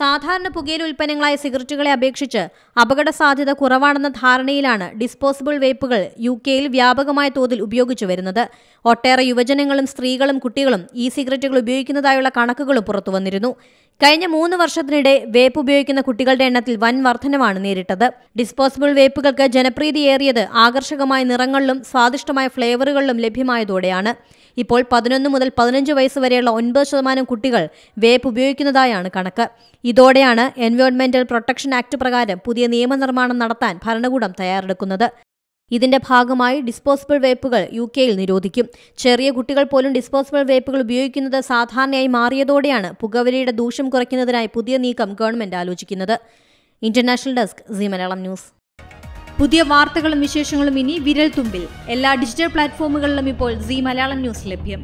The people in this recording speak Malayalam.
സാധാരണ പുകയില ഉൽപ്പന്നങ്ങളായ സിഗരറ്റുകളെ അപേക്ഷിച്ച് അപകട സാധ്യത കുറവാണെന്ന ധാരണയിലാണ് ഡിസ്പോസിബിൾ വേപ്പുകൾ യു കെയിൽ വ്യാപകമായ തോതിൽ ഉപയോഗിച്ചു വരുന്നത് ഒട്ടേറെ യുവജനങ്ങളും സ്ത്രീകളും കുട്ടികളും ഇ സിഗരറ്റുകൾ ഉപയോഗിക്കുന്നതായുള്ള കണക്കുകളും പുറത്തുവന്നിരുന്നു കഴിഞ്ഞ മൂന്ന് വർഷത്തിനിടെ വേപ്പ് ഉപയോഗിക്കുന്ന കുട്ടികളുടെ എണ്ണത്തിൽ വൻ വർധനമാണ് നേരിട്ടത് ഡിസ്പോസിബിൾ വേപ്പുകൾക്ക് ജനപ്രീതി ഏറിയത് ആകർഷകമായ നിറങ്ങളിലും സ്വാദിഷ്ടമായ ഫ്ലേവറുകളിലും ലഭ്യമായതോടെയാണ് ഇപ്പോൾ പതിനൊന്ന് മുതൽ പതിനഞ്ച് വയസ്സ് വരെയുള്ള ഒൻപത് ശതമാനം കുട്ടികൾ വേപ്പ് ഉപയോഗിക്കുന്നതായാണ് കണക്ക് ഇതോടെയാണ് എൻവയോൺമെന്റൽ പ്രൊട്ടക്ഷൻ ആക്ട് പ്രകാരം പുതിയ നിയമനിർമ്മാണം നടത്താൻ ഭരണകൂടം തയ്യാറെടുക്കുന്നത് ഇതിന്റെ ഭാഗമായി ഡിസ്പോസിബിൾ വേപ്പുകൾ യു കെയിൽ നിരോധിക്കും ചെറിയ കുട്ടികൾ പോലും ഡിസ്പോസിബിൾ വേപ്പുകൾ ഉപയോഗിക്കുന്നത് സാധാരണയായി മാറിയതോടെയാണ് പുകവലിയുടെ ദൂഷ്യം കുറയ്ക്കുന്നതിനായി പുതിയ നീക്കം ഗവൺമെന്റ് ആലോചിക്കുന്നത് international desk Zee Malayalam news പുതിയ വാർത്തകളും വിശേഷങ്ങളും ഇനി വിരൽ തുമ്പിൽ എല്ലാ ഡിജിറ്റൽ പ്ലാറ്റ്ഫോമുകളിലും ഇപ്പോൾ സി മലയാളം ന്യൂസ് ലഭ്യം